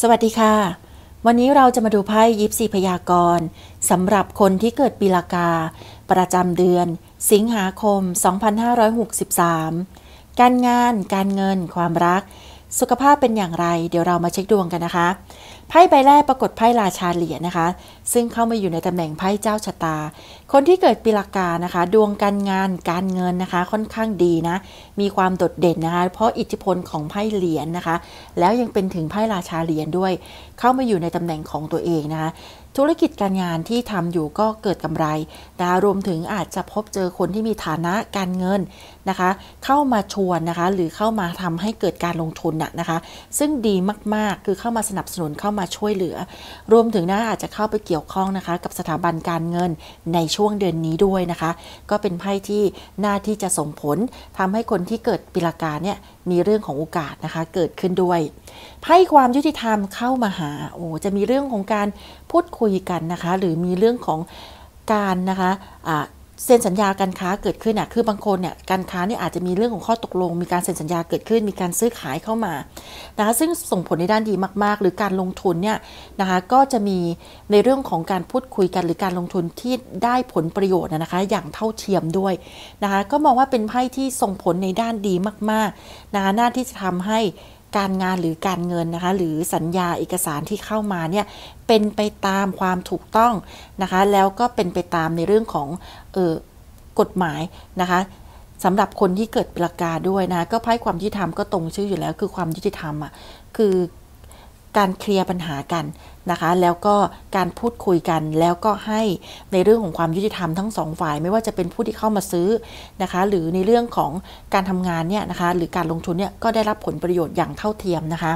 สวัสดีค่ะ วันนี้เราจะมาดูไพ่ยิปซีพยากรณ์สำหรับคนที่เกิดปีละกา ประจำเดือน สิงหาคม 2563 การงาน การเงิน ความรัก สุขภาพเป็นอย่างไร เดี๋ยวเรามาเช็คดวงกันนะคะไพ่ใบแรกปรากฏไพ่ราชาเหรียญนะคะ ซึ่งเข้ามาอยู่ในตำแหน่งไพ่เจ้าชะตา คนที่เกิดปีละกานะคะ ดวงการงานการเงินนะคะ ค่อนข้างดีนะ มีความโดดเด่นนะคะ เพราะอิทธิพลของไพ่เหรียญนนะคะ แล้วยังเป็นถึงไพ่ราชาเหรียญด้วย เข้ามาอยู่ในตำแหน่งของตัวเองนะคะธุรกิจการงานที่ทำอยู่ก็เกิดกำไรนะรวมถึงอาจจะพบเจอคนที่มีฐานะการเงินนะคะ เข้ามาชวนนะคะ หรือเข้ามาทำให้เกิดการลงทุนนะคะ ซึ่งดีมาก ๆ คือเข้ามาสนับสนุนเข้ามาช่วยเหลือ รวมถึงนะอาจจะเข้าไปเกี่ยวข้องนะคะกับสถาบันการเงินในช่วงเดือนนี้ด้วยนะคะ ก็เป็นไพ่ที่น่าที่จะส่งผลทำให้คนที่เกิดปีละกาเนี่ยมีเรื่องของโอกาสนะคะเกิดขึ้นด้วยไพ่ความยุติธรรมเข้ามาหาโอ้จะมีเรื่องของการพูดคุยกันนะคะ หรือมีเรื่องของการนะคะเซ็นสัญญาการค้าเกิดขึ้นอ่ะคือบางคนเนี่ยการค้าเนี่ยอาจจะมีเรื่องของข้อตกลงมีการ เซ็นสัญญาเกิดขึ้น มีการซื้อขายเข้ามานะคะซึ่งส่งผลในด้านดีมากๆ หรือการลงทุนเนี่ยนะคะ ก็จะมีในเรื่องของการพูดคุยกันหรือการลงทุนที่ได้ผลประโยชน์นะคะ อย่างเท่าเทียมด้วยนะคะ ก็มองว่าเป็นไพ่ที่ส่งผลในด้านดีมากๆนะคะน่าที่จะทำให้การงานหรือการเงิน นะคะ หรือสัญญาเอกสารที่เข้ามาเนี่ย เป็นไปตามความถูกต้อง นะคะ แล้วก็เป็นไปตามในเรื่องของเออกฎหมาย นะคะสำหรับคนที่เกิดประกาด้วยนะก็ไพ่ความยุติธรรมก็ตรงชื่ออยู่แล้วคือความยุติธรรมอ่ะ คือการเคลียร์ปัญหากันนะคะ แล้วก็การพูดคุยกันแล้วก็ให้ในเรื่องของความยุติธรรมทั้งสองฝ่าย ไม่ว่าจะเป็นผู้ที่เข้ามาซื้อนะคะ หรือในเรื่องของการทำงานเนี่ยนะคะ หรือการลงทุนเนี่ย ก็ได้รับผลประโยชน์อย่างเท่าเทียมนะคะ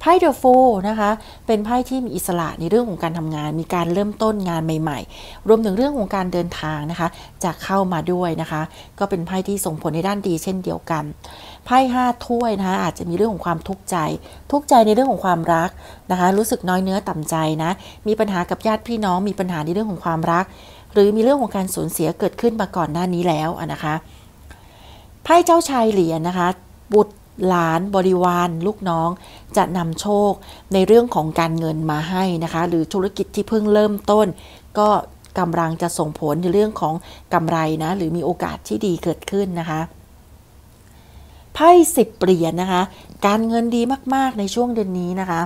ไพ่เดอะโฟนะคะเป็นไพ่ที่มีอิสระในเรื่องของการทำงาน มีการเริ่มต้นงานใหม่ๆ รวมถึงเรื่องของการเดินทางนะคะจะเข้ามาด้วยนะคะ ก็เป็นไพ่ที่ส่งผลในด้านดีเช่นเดียวกันไพ่ห้าถ้วยนะคะ อาจจะมีเรื่องของความทุกข์ใจ ทุกข์ใจในเรื่องของความรักนะคะ รู้สึกน้อยเนื้อต่ำใจนะมีปัญหากับญาติพี่น้องมีปัญหาในเรื่องของความรัก หรือมีเรื่องของการสูญเสียเกิดขึ้นมาก่อนหน้านี้แล้วนะคะไพ่เจ้าชายเหรียญนะคะบุตรหลานบริวารลูกน้องจะนำโชคในเรื่องของการเงินมาให้นะคะ หรือธุรกิจที่เพิ่งเริ่มต้น ก็กำลังจะส่งผลในเรื่องของกำไรนะหรือมีโอกาสที่ดีเกิดขึ้นนะคะไพ่สิบเปลี่ยนนะคะ การเงินดีมาก ๆในช่วงเดือนนี้นะคะ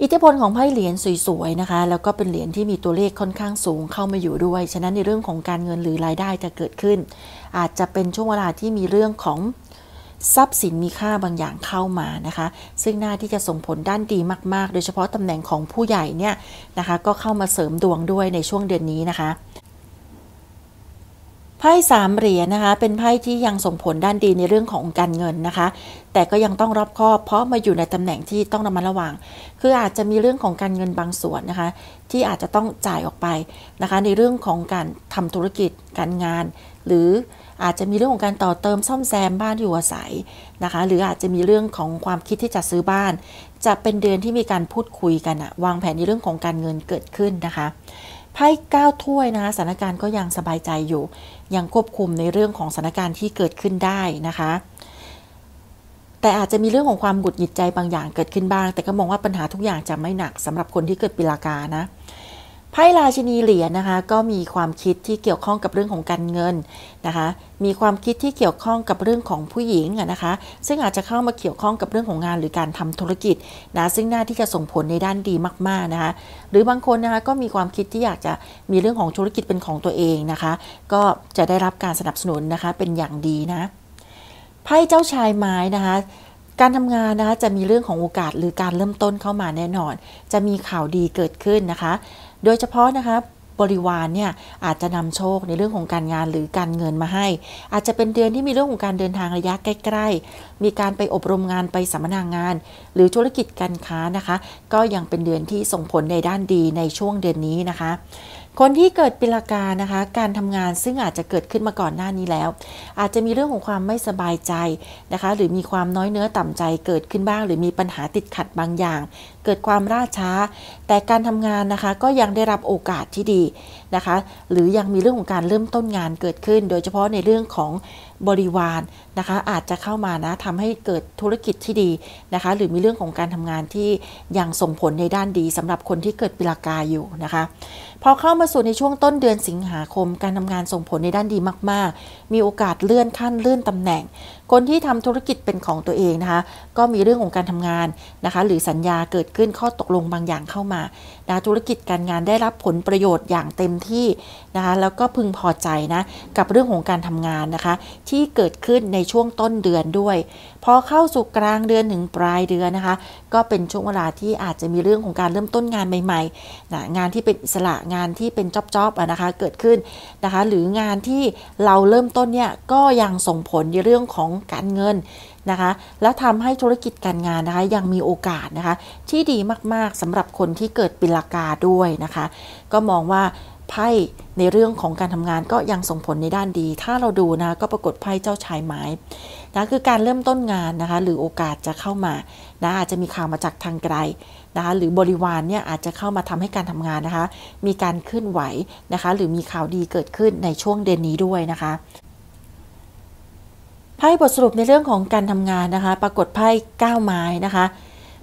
อิทธิพลของไพ่เหรียญสวยๆนะคะ แล้วก็เป็นเหรียญที่มีตัวเลขค่อนข้างสูงเข้ามาอยู่ด้วย ฉะนั้นในเรื่องของการเงินหรือรายได้จะเกิดขึ้น อาจจะเป็นช่วงเวลาที่มีเรื่องของทรัพย์สินมีค่าบางอย่างเข้ามานะคะ ซึ่งหน้าที่จะส่งผลด้านดีมากๆ โดยเฉพาะตำแหน่งของผู้ใหญ่เนี่ยนะคะก็เข้ามาเสริมดวงด้วยในช่วงเดือนนี้นะคะไพ่สามเหรียญนะคะ เป็นไพ่ที่ยังส่งผลด้านดีในเรื่องของการเงินนะคะ แต่ก็ยังต้องรอบคอบเพราะมาอยู่ในตำแหน่งที่ต้องระมัดระวังคืออาจจะมีเรื่องของการเงินบางส่วนนะคะ ที่อาจจะต้องจ่ายออกไปนะคะ ในเรื่องของการทำธุรกิจการงาน หรืออาจจะมีเรื่องของการต่อเติมซ่อมแซมบ้านอยู่อาศัยนะคะ หรืออาจจะมีเรื่องของความคิดที่จะซื้อบ้าน จะเป็นเดือนที่มีการพูดคุยกันอะวางแผนในเรื่องของการเงินเกิดขึ้นนะคะไพ่ก้9ถ้วยนะคะสถานการณ์ก็ยังสบายใจอยู่ ยังควบคุมในเรื่องของสถานการณ์ที่เกิดขึ้นได้นะคะ แต่อาจจะมีเรื่องของความหงุดหงิดใจบางอย่างเกิดขึ้นบ้าง แต่ก็มองว่าปัญหาทุกอย่างจะไม่หนักสำหรับคนที่เกิดปีลากานะไพ่ราชินีเหรียญนะคะ ก็มีความคิดที่เกี่ยวข้องกับเรื่องของการเงินนะคะ มีความคิดที่เกี่ยวข้องกับเรื่องของผู้หญิงนะคะ ซึ่งอาจจะเข้ามาเกี่ยวข้องกับเรื่องของงานหรือการทำธุรกิจนะซึ่งน่าที่จะส่งผลในด้านดีมากๆนะคะ หรือบางคนนะคะก็มีความคิดที่อยากจะมีเรื่องของธุรกิจเป็นของตัวเองนะคะ ก็จะได้รับการสนับสนุนนะคะเป็นอย่างดีนะไพ่เจ้าชายไม้นะคะ การทำงานนะคะจะมีเรื่องของโอกาสหรือการเริ่มต้นเข้ามาแน่นอน จะมีข่าวดีเกิดขึ้นนะคะโดยเฉพาะนะคะบริวารเนี่ยอาจจะนำโชคในเรื่องของการงานหรือการเงินมาให้ อาจจะเป็นเดือนที่มีเรื่องของการเดินทางระยะใกล้ๆ มีการไปอบรมงานไปสัมมนางานหรือธุรกิจการค้านะคะ ก็ยังเป็นเดือนที่ส่งผลในด้านดีในช่วงเดือนนี้นะคะคนที่เกิดปีละกานะคะ การทำงานซึ่งอาจจะเกิดขึ้นมาก่อนหน้านี้แล้ว อาจจะมีเรื่องของความไม่สบายใจนะคะหรือมีความน้อยเนื้อต่ำใจเกิดขึ้นบ้าง หรือมีปัญหาติดขัดบางอย่าง เกิดความลาช้า แต่การทำงานนะคะก็ยังได้รับโอกาสที่ดีนะคะ หรือยังมีเรื่องของการเริ่มต้นงานเกิดขึ้น โดยเฉพาะในเรื่องของบริวารนะคะอาจจะเข้ามานะทำให้เกิดธุรกิจที่ดีนะคะ หรือมีเรื่องของการทำงานที่ยังส่งผลในด้านดี สำหรับคนที่เกิดปีละกาอยู่นะคะพอเข้ามาสู่ในช่วงต้นเดือนสิงหาคม การทำงานส่งผลในด้านดีมาก ๆ มีโอกาสเลื่อนขั้น เลื่อนตำแหน่งคนที่ทำธุรกิจเป็นของตัวเองนะคะ ก็มีเรื่องของการทำงานนะคะ หรือสัญญาเกิดขึ้นข้อตกลงบางอย่างเข้ามานะธุรกิจการงานได้รับผลประโยชน์อย่างเต็มที่นะคะแล้วก็พึงพอใจนะกับเรื่องของการทำงานนะคะที่เกิดขึ้นในช่วงต้นเดือนด้วยพอเข้าสู่กลางเดือนถึงปลายเดือนนะคะก็เป็นช่วงเวลาที่อาจจะมีเรื่องของการเริ่มต้นงานใหม่ๆนะงานที่เป็นอิสระงานที่เป็นจ็อบๆนะคะ เกิดขึ้นนะคะหรืองานที่เราเริ่มต้นเนี่ยก็ยังส่งผลในเรื่องของการเงินนะคะแล้วทำให้ธุรกิจการงานนะคะยังมีโอกาสนะคะ ที่ดีมากๆสำหรับคนที่เกิดปีละกาด้วยนะคะ ก็มองว่าไพ่ในเรื่องของการทำงานก็ยังส่งผลในด้านดี ถ้าเราดูนะก็ปรากฏไพ่เจ้าชายไม้นะคือการเริ่มต้นงานนะคะ หรือโอกาสจะเข้ามานะอาจจะมีข่าวมาจากทางไกลนะคะหรือบริวารเนี่ยอาจจะเข้ามาทำให้การทำงานนะคะ มีการเคลื่อนไหวนะคะ หรือมีข่าวดีเกิดขึ้นในช่วงเดือนนี้ด้วยนะคะไพ่บทสรุปในเรื่องของการทำงานนะคะ ปรากฏ ไพ่ก้9ไม้นะคะ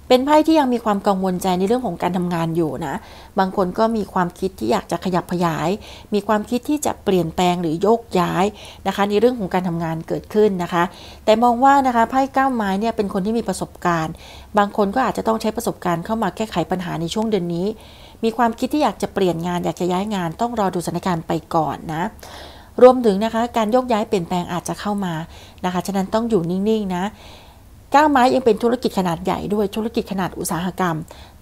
เป็นไพ่ที่ยังมีความกังวลใจในเรื่องของการทำงานอยู่นะบางคนก็มีความคิดที่อยากจะขยับขยาย มีความคิดที่จะเปลี่ยนแปลงหรือโยกย้ายนะคะในเรื่องของการทำงานเกิดขึ้นนะคะ แต่มองว่านะคะไพ่ก้9ไม้เนี่ยเป็นคนที่มีประสบการณ์บางคนก็อาจจะต้องใช้ประสบการณ์เข้ามาแก้ไขปัญหาในช่วงเดือนนี้ มีความคิดที่อยากจะเปลี่ยนงานอยากจะย้ายงาน ต้องรอดูสถานการณ์ไปก่อนนะรวมถึงนะคะการโยกย้ายเปลี่ยนแปลงอาจจะเข้ามานะคะ ฉะนั้นต้องอยู่นิ่ง ๆ นะก้าวไม้ยังเป็นธุรกิจขนาดใหญ่ด้วยธุรกิจขนาดอุตสาหกรรม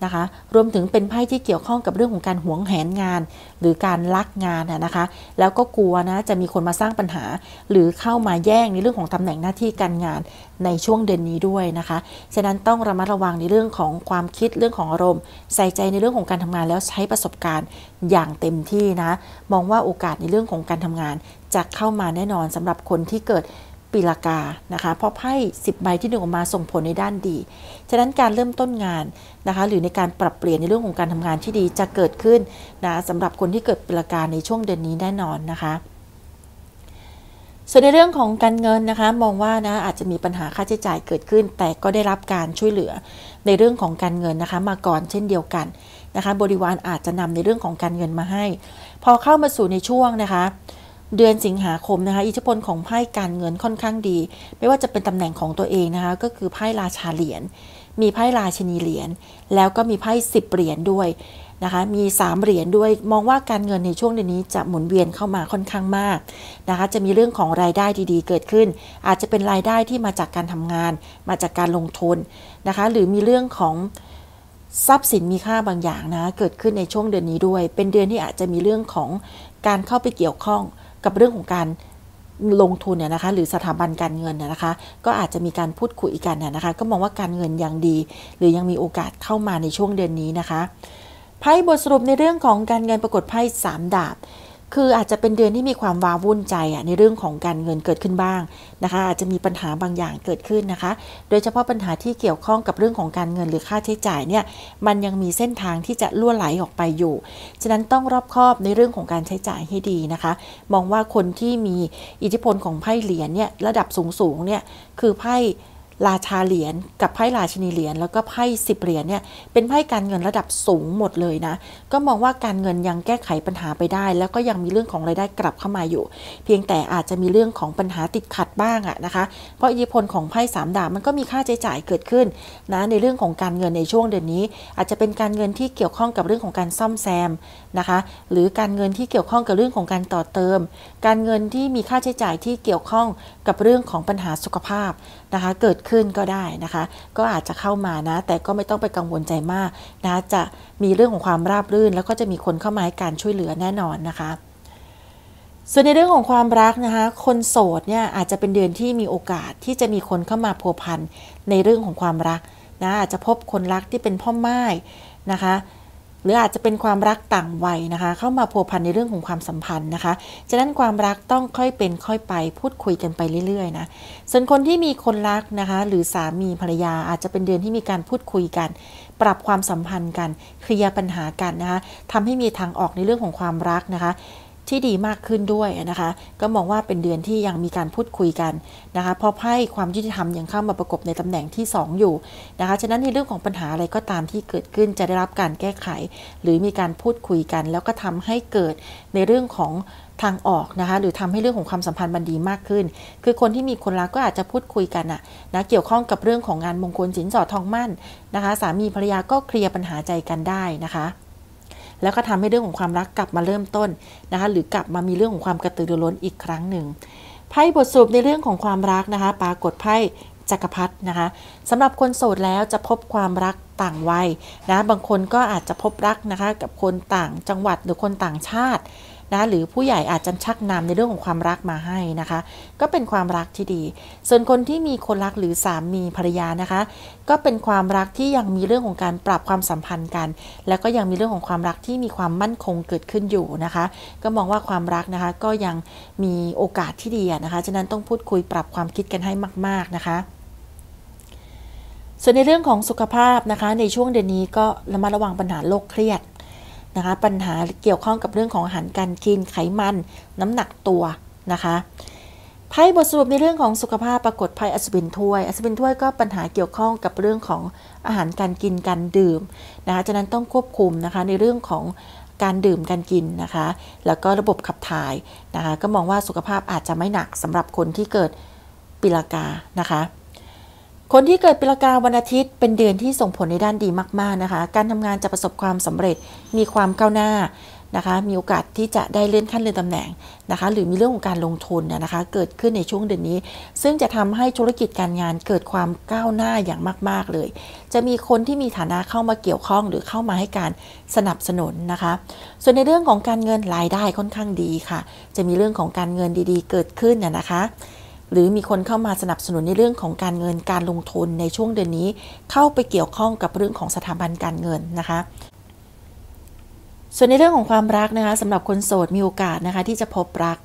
นะคะรวมถึงเป็นไพ่ที่เกี่ยวข้องกับเรื่องของการหวงแหนงาน หรือการลักงานนะคะแล้วก็กลัวนะจะมีคนมาสร้างปัญหา หรือเข้ามาแย่งในเรื่องของตำแหน่งหน้าที่การงานในช่วงเดือนนี้ด้วยนะคะ ฉะนั้นต้องระมัดระวังในเรื่องของความคิดเรื่องของอารมณ์ใส่ใจในเรื่องของการทำงานแล้วใช้ประสบการณ์อย่างเต็มที่นะมองว่าโอกาสในเรื่องของการทำงาน จะเข้ามาแน่นอนสำหรับคนที่เกิดปีละกา นะคะ เพราะไพ่10 ใบที่หนึ่งออกมาส่งผลในด้านดี ฉะนั้นการเริ่มต้นงานนะคะ หรือในการปรับเปลี่ยนในเรื่องของการทำงานที่ดีจะเกิดขึ้นนะสำหรับคนที่เกิดปีละกาในช่วงเดือนนี้แน่นอนนะคะ ส่วนในเรื่องของการเงินนะคะ มองว่านะ อาจจะมีปัญหาค่าใช้จ่ายเกิดขึ้น แต่ก็ได้รับการช่วยเหลือในเรื่องของการเงินนะคะ มาก่อน เช่นเดียวกันนะคะ บริวารอาจจะนำในเรื่องของการเงินมาให้ พอเข้ามาสู่ในช่วงนะคะเดือนสิงหาคมนะคะอิทธิพลของไพ่การเงินค่อนข้างดี ไม่ว่าจะเป็นตำแหน่งของตัวเองนะคะก็คือไพ่ราชาเหรียญมีไพ่ราชนีเหรียญแล้วก็มีไพ่สิบเหรียญด้วยนะคะมี3เหรียญด้วยมองว่าการเงินในช่วงเดือนนี้จะหมุนเวียนเข้ามาค่อนข้างมากนะคะจะมีเรื่องของรายได้ดีๆเกิดขึ้น อาจจะเป็นรายได้ที่มาจากการทำงาน มาจากการลงทุนนะคะหรือมีเรื่องของทรัพย์สินมีค่าบางอย่างนะเกิดขึ้นในช่วงเดือนนี้ด้วย เป็นเดือนที่อาจจะมีเรื่องของการเข้าไปเกี่ยวข้องกับเรื่องของการลงทุนเนี่ยนะคะหรือสถาบันการเงินเนี่ยนะคะ ก็อาจจะมีการพูดคุยกันนะคะ ก็มองว่าการเงินยังดี หรือยังมีโอกาสเข้ามาในช่วงเดือนนี้นะคะไพ่บทสรุปในเรื่องของการเงินปรากฏไพ่3ดาบคืออาจจะเป็นเดือนที่มีความว้าวุ่นใจอ่ะในเรื่องของการเงินเกิดขึ้นบ้างนะคะอาจจะมีปัญหาบางอย่างเกิดขึ้นนะคะ โดยเฉพาะปัญหาที่เกี่ยวข้องกับเรื่องของการเงินหรือค่าใช้จ่ายเนี่ย มันยังมีเส้นทางที่จะล่วไหลออกไปอยู่ฉะนั้นต้องรอบคอบในเรื่องของการใช้จ่ายให้ดีนะคะ มองว่าคนที่มีอิทธิพลของไพ่เหรียญเนี่ยระดับสูงๆเนี่ยคือไพ่ราชาเหรียญกับไพ่ราชนีเหรียญแล้วก็ไพ่สิบเหรียญเนี่ยเป็นไพ่การเงินระดับสูงหมดเลยนะ ก็มองว่าการเงินยังแก้ไขปัญหาไปได้ แล้วก็ยังมีเรื่องของรายได้กลับเข้ามาอยู่ เพียงแต่อาจจะมีเรื่องของปัญหาติด ขัดบ้างอะนะคะ เพราะอิทธิพลของไพ่สามดาบมันก็มีค่าใช้จ่ายเกิดขึ้นนะในเรื่องของการเงินในช่วงเดือนนี้อาจจะเป็นการเงินที่เกี่ยวข้องกับเรื่องของการซ่อมแซมนะคะ หรือการเงินที่เกี่ยวข้องกับเรื่องของการต่อเติม การเงินที่มีค่าใช้จ่ายที่เกี่ยวข้องกับเรื่องของปัญหาสุขภาพนะคะ เกิดขึ้นก็ได้นะคะ ก็อาจจะเข้ามานะแต่ก็ไม่ต้องไปกังวลใจมากนะจะมีเรื่องของความราบรื่น แล้วก็จะมีคนเข้ามาให้การช่วยเหลือแน่นอนนะคะ ส่วนในเรื่องของความรักนะคะ คนโสดเนี่ย อาจจะเป็นเดือนที่มีโอกาสที่จะมีคนเข้ามาพัวพันในเรื่องของความรักนะอาจจะพบคนรักที่เป็นพ่อแม่นะคะหรืออาจจะเป็นความรักต่างวัยนะคะ เข้ามาพัวพันในเรื่องของความสัมพันธ์นะคะฉะนั้นความรักต้องค่อยเป็นค่อย ไปพูดคุยกันไปเรื่อยๆนะส่วนคนที่มีคนรักนะคะ หรือสามีภรรยาอาจจะเป็นเดือนที่มีการพูดคุยกัน ปรับความสัมพันธ์กันเคลียร์ปัญหากันนะคะทำให้มีทางออกในเรื่องของความรักนะคะที่ดีมากขึ้นด้วยนะคะ ก็มองว่าเป็นเดือนที่ยังมีการพูดคุยกันนะคะพอไพ่ความยุติธรรมยังเข้ามาประกบในตำแหน่งที่2ออยู่นะคะ ฉะนั้นในเรื่องของปัญหาอะไรก็ตามที่เกิดขึ้นจะได้รับการแก้ไข หรือมีการพูดคุยกัน แล้วก็ทำให้เกิดในเรื่องของทางออกนะคะ หรือทำให้เรื่องของความสัมพันธ์บันดีมากขึ้นคือคนที่มีคนรักก็อาจจะพูดคุยกันอะนะ เกี่ยวข้องกับเรื่องของงานมงคลสินสอดทองมั่นนะคะ สามีภรรยาก็เคลียร์ปัญหาใจกันได้นะคะแล้วก็ทำให้เรื่องของความรักกลับมาเริ่มต้นนะคะหรือกลับมามีเรื่องของความกระตือรือร้นอีกครั้งหนึ่งไพ่บทสรุปในเรื่องของความรักนะคะปรากฏไพ่จักรพรรดินะคะสำหรับคนโสดแล้วจะพบความรักต่างวัยนะบางคนก็อาจจะพบรักนะคะกับคนต่างจังหวัดหรือคนต่างชาตินะหรือผู้ใหญ่อาจจะชักนำในเรื่องของความรักมาให้นะคะก็เป็นความรักที่ดี ส่วนคนที่มีคนรักหรือสามีภรรยานะคะ ก็เป็นความรักที่ยังมีเรื่องของการปรับความสัมพันธ์กัน แล้วก็ยังมีเรื่องของความรักที่มีความมั่นคงเกิดขึ้นอยู่นะคะ ก็มองว่าความรักนะคะก็ยังมีโอกาสที่ดีนะคะฉะนั้นต้องพูดคุยปรับความคิดกันให้มาก ๆนะคะ ส่วนในเรื่องของสุขภาพนะคะในช่วงเดือนนี้ก็ระมัดระวังปัญหาโรคเครียดนะคะปัญหาเกี่ยวข้องกับเรื่องของอาหารการกินไขมันน้ำหนักตัวนะคะไพ่บทสรุปในเรื่องของสุขภาพปรากฏไพ่อัศวินถ้วยอัศวินถ้วยก็ปัญหาเกี่ยวข้องกับเรื่องของอาหารการกินการดื่มนะคะฉะนั้นต้องควบคุมนะคะในเรื่องของการดื่มการกินนะคะ แล้วก็ระบบขับถ่ายนะคะ ก็มองว่าสุขภาพอาจจะไม่หนักสำหรับคนที่เกิดปีละกานะคะคนที่เกิด ปีละกาวันอาทิตย์ เป็นเดือนที่ส่งผลในด้านดีมากๆนะคะ การทำงานจะประสบความสำเร็จ มีความก้าวหน้านะคะ มีโอกาสที่จะได้เลื่อนขั้นเลื่อนตำแหน่งนะคะ หรือมีเรื่องของการลงทุนนะคะ เกิดขึ้นในช่วงเดือนนี้ ซึ่งจะทำให้ธุรกิจการงานเกิดความก้าวหน้าอย่างมากๆเลย จะมีคนที่มีฐานะเข้ามาเกี่ยวข้อง หรือเข้ามาให้การสนับสนุนนะคะ ส่วนในเรื่องของการเงินรายได้ค่อนข้างดีค่ะ จะมีเรื่องของการเงินดีๆ เกิดขึ้นนะคะหรือมีคนเข้ามาสนับสนุนในเรื่องของการเงินการลงทุนในช่วงเดือนนี้เข้าไปเกี่ยวข้องกับเรื่องของสถาบันการเงินนะคะ ส่วนในเรื่องของความรักนะคะสำหรับคนโสดมีโอกาสนะคะ ที่จะพบรัก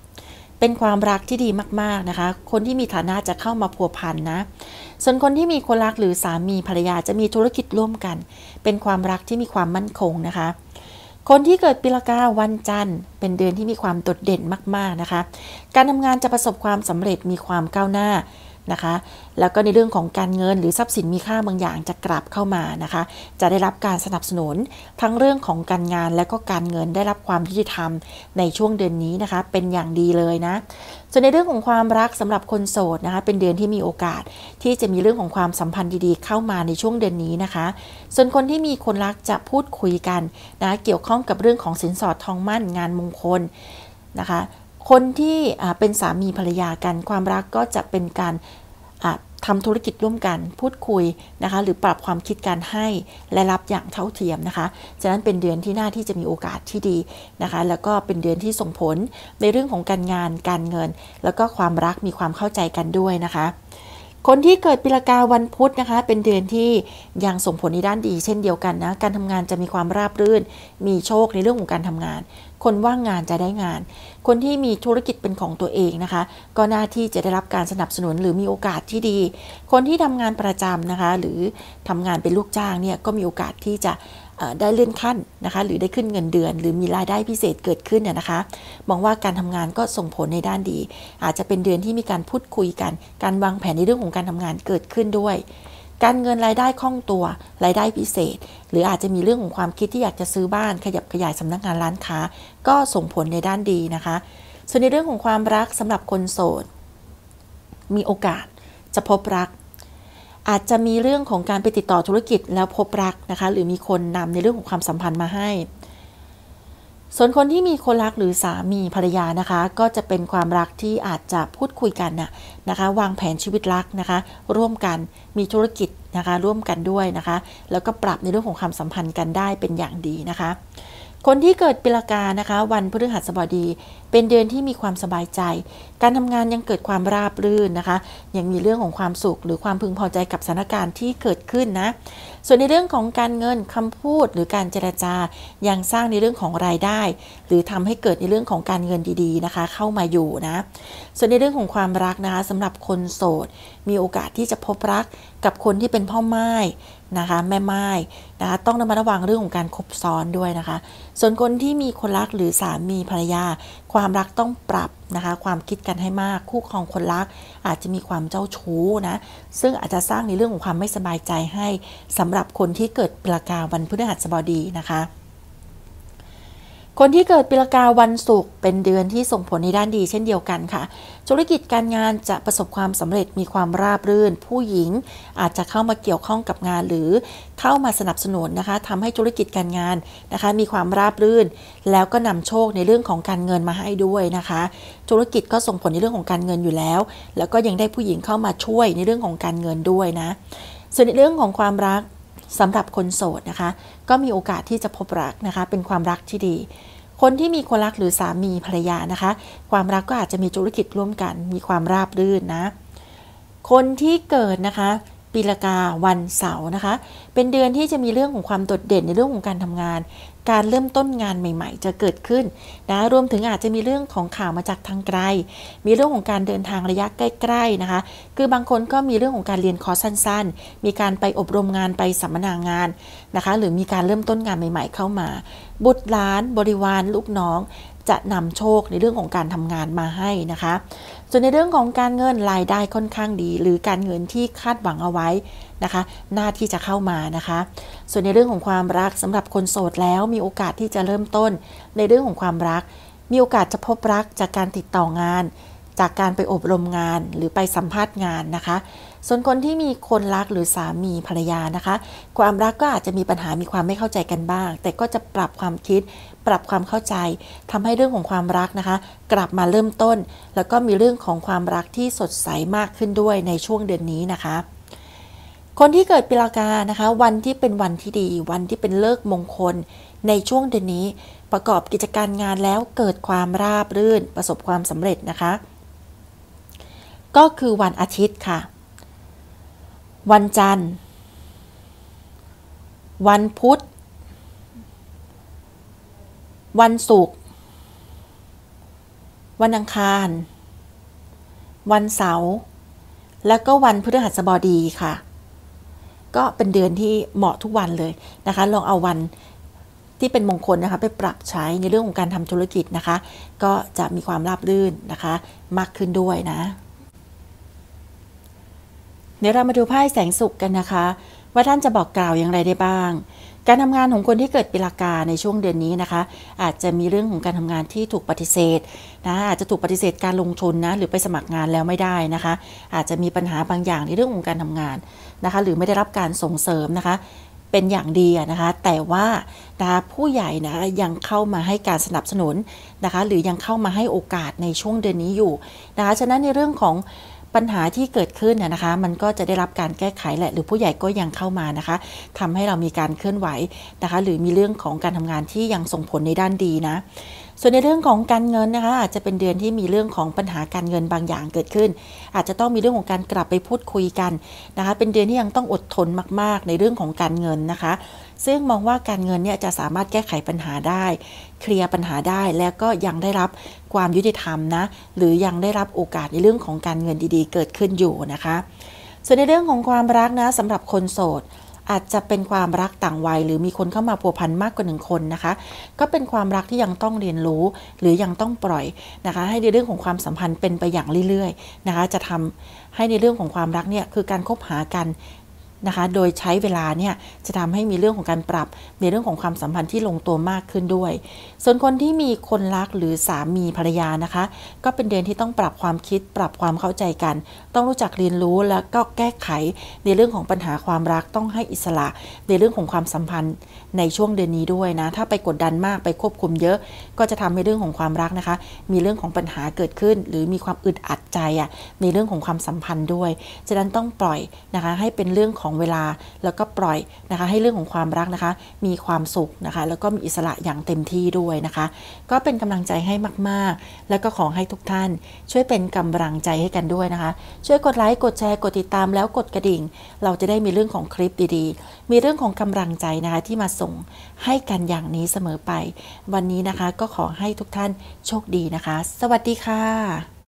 เป็นความรักที่ดีมากๆนะคะ คนที่มีฐานะจะเข้ามาพัวพันนะ ส่วนคนที่มีคนรักหรือสามีภรรยาจะมีธุรกิจร่วมกัน เป็นความรักที่มีความมั่นคงนะคะคนที่เกิดปีละกาวันจันทร์ เป็นเดือนที่มีความโดดเด่นมาก ๆ นะคะ การทำงานจะประสบความสำเร็จมีความก้าวหน้านะคะแล้วก็ในเรื่องของการเงินหรือทรัพย์สินมีค่าบางอย่างจะกลับเข้ามานะคะจะได้รับการสนับสนุน ทั้งเรื่องของการงานและก็การเงินได้รับความยุติธรรมในช่วงเดือนนี้นะคะเป็นอย่างดีเลยนะส่วนในเรื่องของความรักสำหรับคนโสดนะคะเป็นเดือนที่มีโอกาสที่จะมีเรื่องของความสัมพันธ์ดีๆเข้ามาในช่วงเดือนนี้นะคะ ส่วนคนที่มีคนรักจะพูดคุยกันนะเกี่ยวข้องกับเรื่องของสินสอดทองมั่นงานมงคลนะคะคนที่เป็นสามีภรรยากันความรักก็จะเป็นการทำธุรกิจร่วมกันพูดคุยนะคะหรือปรับความคิดการให้ และรับอย่างเท่าเทียมนะคะฉะนั้นเป็นเดือนที่น่าที่จะมีโอกาสที่ดีนะคะแล้วก็เป็นเดือนที่ส่งผลในเรื่องของการงาน การเงิน แล้วก็ความรักมีความเข้าใจกันด้วยนะคะ คนที่เกิดปีละกาวันพุธนะคะเป็นเดือนที่ยังส่งผลในด้านดีเช่นเดียวกันนะการทำงานจะมีความราบรื่น มีโชคในเรื่องของการทำงานคนว่างงานจะได้งาน คนที่มีธุรกิจเป็นของตัวเองนะคะ ก็น้าที่จะได้รับการสนับสนุนหรือมีโอกาสที่ดี คนที่ทำงานประจำนะคะ หรือทำงานเป็นลูกจ้างเนี่ยก็มีโอกาสที่จะได้เลื่อนขั้นนะคะหรือได้ขึ้นเงินเดือน หรือมีรายได้พิเศษเกิดขึ้นน่ยนะคะ มองว่าการทำงานก็ส่งผลในด้านดี อาจจะเป็นเดือนที่มีการพูดคุยกัน การวางแผนในเรื่องของการทำงานเกิดขึ้นด้วยการเงินรายได้คล่องตัว รายได้พิเศษ หรืออาจจะมีเรื่องของความคิดที่อยากจะซื้อบ้านขยับขยายสำนักงานร้านค้า ก็ส่งผลในด้านดีนะคะ ส่วนในเรื่องของความรักสำหรับคนโสด มีโอกาสจะพบรัก อาจจะมีเรื่องของการไปติดต่อธุรกิจแล้วพบรักนะคะ หรือมีคนนำในเรื่องของความสัมพันธ์มาให้ส่วนคนที่มีคนรักหรือสามีภรรยานะคะ ก็จะเป็นความรักที่อาจจะพูดคุยกันนะนะคะ วางแผนชีวิตรักนะคะ ร่วมกันมีธุรกิจนะคะ ร่วมกันด้วยนะคะ แล้วก็ปรับในเรื่องของความสัมพันธ์กันได้เป็นอย่างดีนะคะ คนที่เกิดปีละกานะคะ วันพฤหัสบดีเป็นเดือนที่มีความสบายใจ การทำงานยังเกิดความราบรื่นนะคะ ยังมีเรื่องของความสุข หรือความพึงพอใจกับสถานการณ์ที่เกิดขึ้นนะ ส่วนในเรื่องของการเงินคำพูด หรือการเจรจา ยังสร้างในเรื่องของรายได้ หรือทำให้เกิดในเรื่องของการเงินดีๆนะคะเข้ามาอยู่นะ ส่วนในเรื่องของความรักนะคะสำหรับคนโสด มีโอกาสที่จะพบรักกับคนที่เป็นพ่อไม้นะคะแม่ไม้นะคะต้องระมัดระวังเรื่องของการคบซ้อนด้วยนะคะ ส่วนคนที่มีคนรักหรือสามีภรรยาควความรักต้องปรับนะคะ ความคิดกันให้มากคู่ครองคนรัก อาจจะมีความเจ้าชู้นะ ซึ่งอาจจะสร้างในเรื่องของความไม่สบายใจให้ สำหรับคนที่เกิดประกาวันพฤหัสบดีนะคะคนที่เกิดปีละกาวันศุกร์เป็นเดือนที่ส่งผลในด้านดีเช่นเดียวกันค่ะ ธุรกิจการงานจะประสบความสำเร็จมีความราบรื่น ผู้หญิงอาจจะเข้ามาเกี่ยวข้องกับงาน หรือเข้ามาสนับสนุนนะคะทำให้ธุรกิจการงานนะคะ มีความราบรื่น แล้วก็นำโชคในเรื่องของการเงินมาให้ด้วยนะคะ ธุรกิจก็ส่งผลในเรื่องของการเงินอยู่แล้ว แล้วก็ยังได้ผู้หญิงเข้ามาช่วยในเรื่องของการเงินด้วยนะส่วนในเรื่องของความรักสำหรับคนโสดนะคะ ก็มีโอกาสที่จะพบรักนะคะ เป็นความรักที่ดี คนที่มีคนรักหรือ สามีภรรยานะคะ ความรักก็อาจจะมีธุรกิจร่วมกัน มีความราบรื่นนะ คนที่เกิดนะคะ ปีละกาวันเสาร์นะคะ เป็นเดือนที่จะมีเรื่องของความโดดเด่นในเรื่องของการทำงานการเริ่มต้นงานใหม่ๆจะเกิดขึ้นนะรวมถึงอาจจะมีเรื่องของข่าวมาจากทางไกล มีเรื่องของการเดินทางระยะใกล้ ๆนะคะ คือบางคนก็มีเรื่องของการเรียนคอร์สสั้นๆ มีการไปอบรมงานไปสัมมนางานนะคะ หรือมีการเริ่มต้นงานใหม่ๆ เข้ามา บุตรหลานบริวาร ลูกน้อง จะนำโชคในเรื่องของการทำงานมาให้นะคะ ส่วนในเรื่องของการเงินรายได้ค่อนข้างดี หรือการเงินที่คาดหวังเอาไว้นะคะน้าที่จะเข้ามานะคะ ส่วนในเรื่องของความรักสำหรับคนโสดแล้วมีโอกาสที่จะเริ่มต้น ในเรื่องของความรัก มีโอกาสจะพบรักจากการติดต่องาน จากการไปอบรมงานหรือไปสัมภาษณ์งานนะคะ ส่วนคนที่มีคนรักหรือสามีภรรยานะคะ ความรักก็อาจจะมีปัญหา มีความไม่เข้าใจกันบ้าง แต่ก็จะปรับความคิด ปรับความเข้าใจ ทำให้เรื่องของความรักนะคะ กลับมาเริ่มต้น แล้วก็มีเรื่องของความรักที่สดใสมากขึ้นด้วยในช่วงเดือนนี้นะคะคนที่เกิดปีละกา นะคะ วันที่เป็นวันที่ดี วันที่เป็นเลิกมงคล ในช่วงเดือนนี้ ประกอบกิจการงานแล้วเกิดความราบรื่น ประสบความสำเร็จนะคะ ก็คือวันอาทิตย์ค่ะ วันจันทร์ วันพุธ วันศุกร์ วันอังคาร วันเสาร์ และก็วันพฤหัสบดีค่ะก็เป็นเดือนที่เหมาะทุกวันเลยนะคะ ลองเอาวันที่เป็นมงคลนะคะ ไปปรับใช้ในเรื่องของการทำธุรกิจนะคะ ก็จะมีความราบรื่นนะคะมากขึ้นด้วยนะ เดี๋ยวเรามาดูไพ่แสงสุขกันนะคะ ว่าท่านจะบอกกล่าวอย่างไรได้บ้าง การทำงานของคนที่เกิดปีลากาในช่วงเดือนนี้นะคะ อาจจะมีเรื่องของการทำงานที่ถูกปฏิเสธนะ อาจจะถูกปฏิเสธการลงทุนนะ หรือไปสมัครงานแล้วไม่ได้นะคะ อาจจะมีปัญหาบางอย่างในเรื่องของการทำงานนะคะหรือไม่ได้รับการส่งเสริมนะคะ เป็นอย่างดีนะคะ แต่ว่าผู้ใหญ่นะยังเข้ามาให้การสนับสนุนนะคะ หรือยังเข้ามาให้โอกาสในช่วงเดือนนี้อยู่นะคะฉะนั้นในเรื่องของปัญหาที่เกิดขึ้นนะคะ มันก็จะได้รับการแก้ไขแหละหรือผู้ใหญ่ก็ยังเข้ามานะคะทำให้เรามีการเคลื่อนไหวนะคะ หรือมีเรื่องของการทำงานที่ยังส่งผลในด้านดีนะส่วนในเรื่องของการเงินนะคะอาจจะเป็นเดือนที่มีเรื่องของปัญหาการเงินบางอย่างเกิดขึ้น อาจจะต้องมีเรื่องของการกลับไปพูดคุยกันนะคะเป็นเดือนที่ยังต้องอดทนมากๆ ในเรื่องของการเงินนะคะ ซึ่งมองว่าการเงินเนี่ยจะสามารถแก้ไขปัญหาได้ เคลียร์ปัญหาได้แล้วก็ยังได้รับความยุติธรรมนะหรือยังได้รับโอกาสในเรื่องของการเงินดีๆ เกิดขึ้นอยู่นะคะ ส่วนในเรื่องของความรักนะสำหรับคนโสดอาจจะเป็นความรักต่างวัย หรือมีคนเข้ามาผัวพันมากกว่าหนึ่งคนนะคะก็เป็นความรักที่ยังต้องเรียนรู้หรือยังต้องปล่อย นะคะ ให้ในเรื่องของความสัมพันธ์เป็นไปอย่างเรื่อยๆนะคะจะทำให้ในเรื่องของความรักเนี่ยคือการคบหากันนะคะ โดยใช้เวลาเนี่ยจะทำให้มีเรื่องของการปรับในเรื่องของความสัมพันธ์ที่ลงตัวมากขึ้นด้วย ส่วนคนที่มีคนรักหรือสามีภรรยานะคะ ก็เป็นเดือนที่ต้องปรับความคิดปรับความเข้าใจกัน ต้องรู้จักเรียนรู้แล้วก็แก้ไข ในเรื่องของปัญหาความรักต้องให้อิสระ ในเรื่องของความสัมพันธ์ในช่วงเดือนนี้ด้วยนะถ้าไปกดดันมากไปควบคุมเยอะ ก็จะทำให้เรื่องของความรักนะคะ มีเรื่องของปัญหาเกิดขึ้น หรือมีความอึดอัดใจอ่ะในเรื่องของความสัมพันธ์ด้วยฉะนั้นต้องปล่อยนะคะ ให้เป็นเรื่องของของเวลาแล้วก็ปล่อยนะคะให้เรื่องของความรักนะคะ มีความสุขนะคะ แล้วก็มีอิสระอย่างเต็มที่ด้วยนะคะก็เป็นกำลังใจให้มากๆ แล้วก็ขอให้ทุกท่านช่วยเป็นกำลังใจให้กันด้วยนะคะ ช่วยกดไลค์ กดแชร์ กดติดตามแล้วกดกระดิ่ง เราจะได้มีเรื่องของคลิปดีๆ มีเรื่องของกำลังใจนะคะที่มาส่งให้กันอย่างนี้เสมอไป วันนี้นะคะก็ขอให้ทุกท่านโชคดีนะคะ สวัสดีค่ะ